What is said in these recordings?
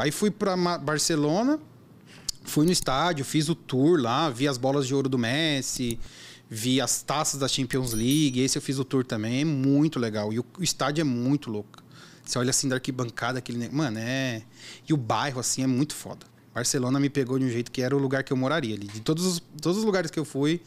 Aí fui para Barcelona, fui no estádio, fiz o tour lá, vi as bolas de ouro do Messi, vi as taças da Champions League. Esse eu fiz o tour também, é muito legal. E o estádio é muito louco. Você olha assim da arquibancada, aquele. Mano, é. E o bairro, assim, é muito foda. Barcelona me pegou de um jeito que era o lugar que eu moraria ali. De todos os, todos os lugares que eu fui,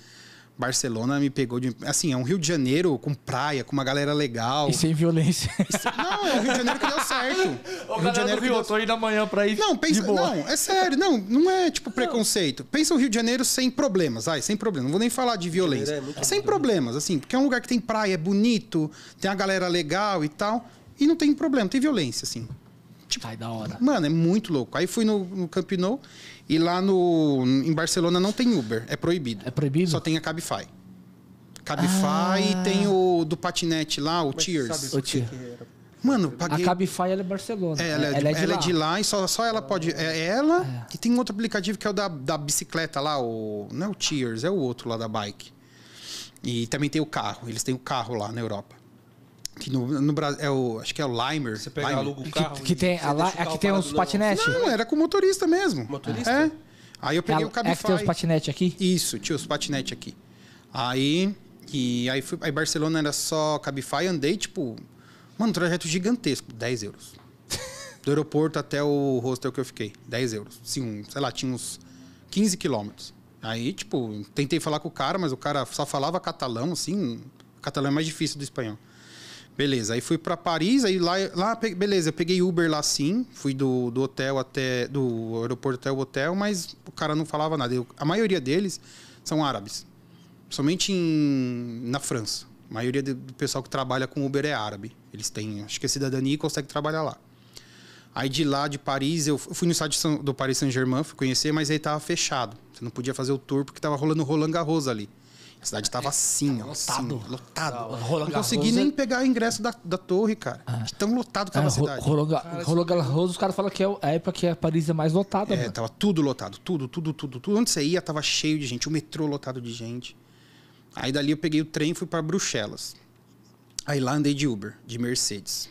Barcelona me pegou de. Assim, é um Rio de Janeiro com praia, com uma galera legal. E sem violência. Não, é o Rio de Janeiro que deu certo. O Rio de Janeiro Rio, que deu... tô indo amanhã pra ir. Não, pensa. Não, é sério, não, não é tipo preconceito. Pensa o Rio de Janeiro sem problemas, ai, sem problema. Não vou nem falar de violência. É sem problemas, assim, porque é um lugar que tem praia, é bonito, tem a galera legal e tal. E não tem problema, tem violência, assim. Tipo, Ai, da hora. Mano, é muito louco. Aí fui no, no Camp Nou e lá no, em Barcelona não tem Uber, é proibido. É proibido? Só tem a Cabify. Cabify ah. e tem o do patinete lá, o Mas Tears. o Tears. Mano, paguei... A Cabify ela é Barcelona. É, ela, é, ela, é, de ela é, de, lá e só, só ela pode. É ela é. e tem um outro aplicativo que é o da, da bicicleta lá, o. Não é o Tears, é o outro lá da bike. E também tem o carro. Eles têm o carro lá na Europa. Que no, no Brasil. É o, acho que é o Limer. Você pega, Limer. aluga o carro. Que, que tem, a, aqui tem uns patinetes? Não, era com motorista mesmo. Motorista? É. Aí eu peguei é, o Cabify. É que tem os patinetes aqui? Isso, tinha os patinetes aqui. Aí. E aí, fui, aí Barcelona era só Cabify, andei, tipo. Mano, um trajeto gigantesco, 10 euros. Do aeroporto até o hostel que eu fiquei, 10 euros. Sim, sei lá, tinha uns 15 quilômetros. Aí, tipo, tentei falar com o cara, mas o cara só falava catalão, assim. O catalão é mais difícil do espanhol. Beleza, aí fui para Paris, aí lá, lá, beleza, eu peguei Uber lá sim, fui do, do hotel até, do aeroporto até o hotel, mas o cara não falava nada. Eu, a maioria deles são árabes, somente em, na França. A maioria do pessoal que trabalha com Uber é árabe. Eles têm, acho que é cidadania e consegue trabalhar lá. Aí de lá de Paris, eu fui no estádio do Paris Saint-Germain, fui conhecer, mas aí tava fechado. Você não podia fazer o tour porque tava rolando Roland Garros ali. A cidade tava assim, ó, lotado. Assim, lotado. não consegui nem é pegar pegar ingresso da, da torre, cara. Ah. tão lotado que tava é, a cidade. rolo rolo os caras falam que é a época que a é Paris é mais lotada. É, mano. tava tudo lotado. Tudo, tudo, tudo, tudo. Onde você ia, tava cheio de gente. O metrô lotado de gente. Aí dali eu peguei o trem e fui para Bruxelas. Aí lá andei de Uber, de Mercedes.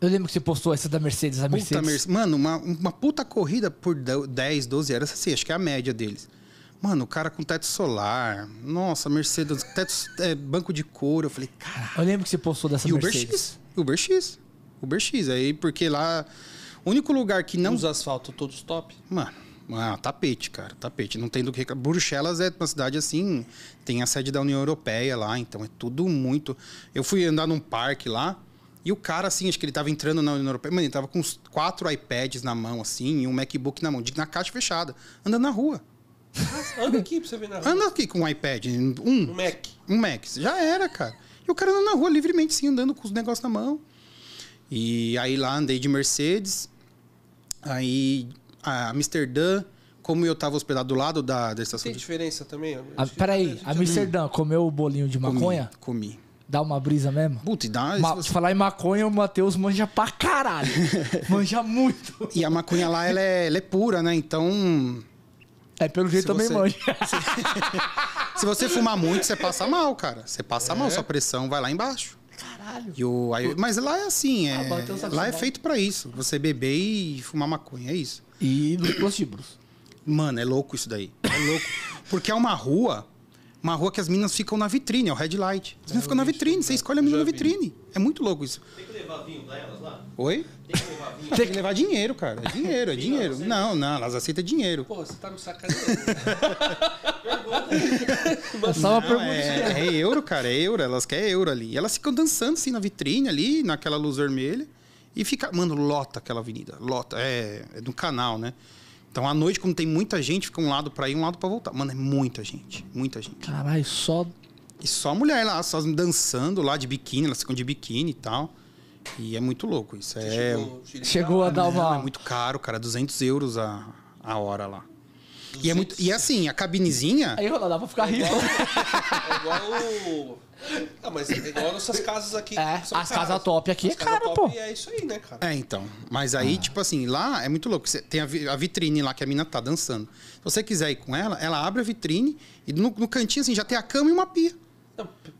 Eu lembro que você postou essa da Mercedes, a Mercedes. Puta, Mercedes. Mano, uma, uma puta corrida por 10, 12 horas, assim, acho que é a média deles. Mano, o cara com teto solar. Nossa, Mercedes, teto, é, banco de couro. Eu falei, cara. Eu lembro que você postou dessa e Mercedes. Uber X. Uber X. Uber X. Aí, porque lá. O único lugar que não. Os asfalto todos top? Mano. Ah, tapete, cara, tapete. Não tem do que. Bruxelas é uma cidade assim, tem a sede da União Europeia lá, então é tudo muito. Eu fui andar num parque lá, e o cara, assim, acho que ele tava entrando na União Europeia, mano, ele tava com uns quatro iPads na mão, assim, e um MacBook na mão, na caixa fechada, andando na rua. Anda aqui pra você ver na rua. Anda aqui com um iPad, um. Um Mac. Um Mac. Já era, cara. E o cara andando na rua livremente, sim, andando com os negócios na mão. E aí lá andei de Mercedes. Aí a Amsterdã, como eu tava hospedado do lado da, da estação. Tem diferença também? Ah, peraí, a Amsterdã comeu o bolinho de maconha? Comi. comi. Dá uma brisa mesmo? Puta, e dá. Ma você... Falar em maconha, o Matheus manja pra caralho. manja muito. E a maconha lá, ela é, ela é pura, né? Então é, pelo jeito também você... manja. Se você fumar muito, você passa mal, cara. Você passa é. mal, sua pressão vai lá embaixo. Caralho. E o, aí, mas lá é assim, ah, é, lá é feito para isso. Você beber e fumar maconha, é isso. E dos prostíbulos. Mano, é louco isso daí. É louco. Porque é uma rua uma rua que as minas ficam na vitrine, é o red light. As minas ficam na vitrine, você né? escolhe a mina na vitrine. É muito louco isso. Tem que levar vinho pra elas lá? Oi? Tem que levar vinho? Tem que levar dinheiro, cara. É dinheiro, é dinheiro. Não, não, elas aceitam dinheiro. Pô, você tá me sacanagem. Né? pergunta. Só uma pergunta. É, é euro, cara, é euro. Elas querem euro ali. E elas ficam dançando assim na vitrine ali, naquela luz vermelha. E fica. Mano, lota aquela avenida. Lota. É, é do canal, né? Então, à noite, como tem muita gente, fica um lado para ir, um lado para voltar. Mano, é muita gente. Muita gente. Caralho, só. E só mulher lá, só dançando lá de biquíni, elas ficam de biquíni e tal. E é muito louco isso. É... Chegou, chegou, a dar uma. Não, é muito caro, cara. 200 euros a, a hora lá. E é, muito, e é assim, a cabinezinha. Aí rolar dá pra ficar rico. É igual. Não, é ah, mas é igual nossas casas é, aqui. É, as casas top aqui as é cara, pô. E é isso aí, né, cara? É, então. Mas aí, ah. tipo assim, lá é muito louco. Você tem a, vitrine lá que a mina tá dançando. Se você quiser ir com ela, ela abre a vitrine e no, no cantinho, assim, já tem a cama e uma pia.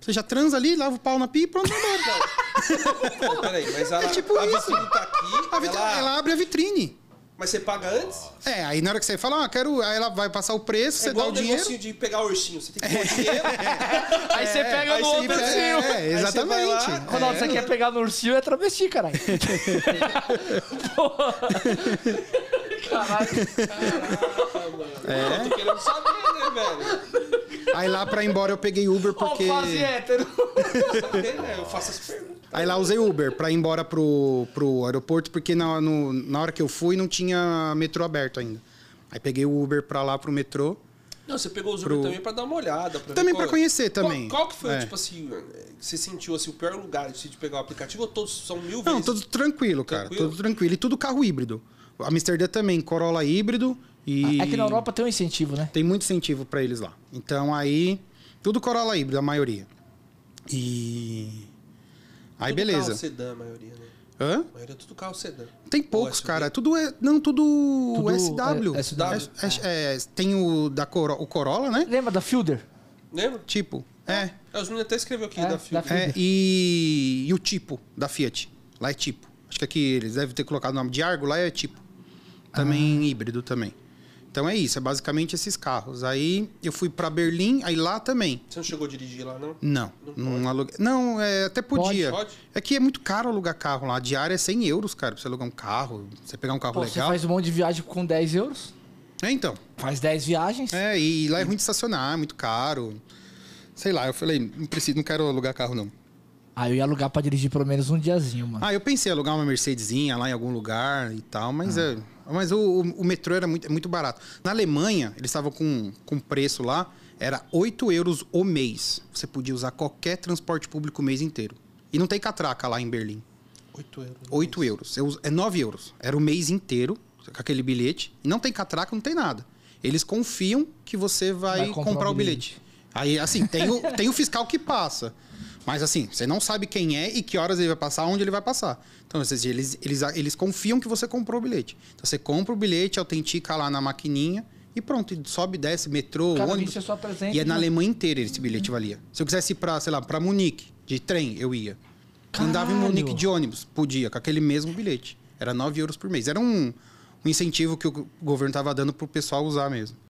Você já transa ali, lava o pau na pia e pronto, amor. Peraí, mas ela, é tipo a vitrine tá aqui. A vitrine, ela... ela abre a vitrine. Mas você paga antes? É, aí na hora que você fala, ah, quero. Aí ela vai passar o preço, é você dá o dinheiro. de pegar ursinho, você tem que é. pôr dinheiro. É. Aí você pega aí no outro ursinho. É, exatamente. Lá, Ronaldo, é. você quer pegar no ursinho é travesti, caralho. Caralho. Caralho, é. Eu tô querendo saber, né, velho? Aí lá pra ir embora eu peguei Uber porque. Oh, quase hétero. Né? eu faço as perguntas. Aí lá usei Uber pra ir embora pro, pro aeroporto, porque na, no, na hora que eu fui não tinha metrô aberto ainda. Aí peguei o Uber pra lá pro metrô. Não, você pegou o Uber pro... também pra dar uma olhada. Pra também para pra conhecer também. Qual, qual que foi, é. tipo assim, você sentiu assim, o pior lugar de pegar o aplicativo ou todos são mil não, vezes? Não, tudo tranquilo, cara. Tranquilo? Tudo tranquilo. E tudo carro híbrido. Amsterdã também, Corolla híbrido. E... Ah, é que na Europa tem um incentivo, né? Tem muito incentivo para eles lá. Então aí, tudo Corolla híbrido, a maioria. E Aí beleza. Carro sedã, a maioria, né? Hã? A maioria é tudo carro sedã. Tem é poucos, cara. Tudo é. Não, tudo, tudo SW. É, SW. É, é, ah. é, tem o, da Coro, o Corolla, né? Lembra da Fielder? Lembra? Tipo. É. é. é os meninos até escreveu aqui da Fielder. Da Fielder. E, e, o tipo da Fiat. Lá é tipo. Acho que aqui eles devem ter colocado o nome de Argo, lá é tipo. Também ah. híbrido também. Então é isso, é basicamente esses carros. Aí eu fui para Berlim, aí lá também. Você não chegou a dirigir lá, não? Não. Não, alugue... não é, até podia. Pode, pode? É que é muito caro alugar carro lá. A diária é 100 euros, cara, pra você alugar um carro, você pegar um carro Pô, legal. Você faz um monte de viagem com 10 euros? É, então. Faz 10 viagens? É, e lá é ruim de estacionar, é muito caro. Sei lá, eu falei, não preciso, não quero alugar carro, não. Aí eu ia alugar para dirigir pelo menos um diazinho, mano. Ah, eu pensei em alugar uma Mercedesinha lá em algum lugar e tal, mas, ah. é, mas o, o, o, metrô era muito, é muito barato. Na Alemanha, eles estavam com, com preço lá, era 8 euros o mês. Você podia usar qualquer transporte público o mês inteiro. E não tem catraca lá em Berlim. 8 euros. 8 euros. Eu, é 9 euros. Era o mês inteiro, com aquele bilhete. Não tem catraca, não tem nada. Eles confiam que você vai, vai comprar, comprar, o bilhete. bilhete. Aí, assim, tem o, tem o fiscal que passa. Mas assim, você não sabe quem é e que horas ele vai passar, onde ele vai passar. Então, eles, eles, eles, eles confiam que você comprou o bilhete. Então, você compra o bilhete, autentica lá na maquininha e pronto, sobe, desce, metrô, Cada ônibus. É só presente, e é né? na Alemanha inteira esse bilhete valia. Se eu quisesse ir pra, sei lá, pra Munique, de trem, eu ia. Caralho. Andava em Munique de ônibus, podia, com aquele mesmo bilhete. Era 9 euros por mês. Era um, um incentivo que o governo estava dando pro pessoal usar mesmo.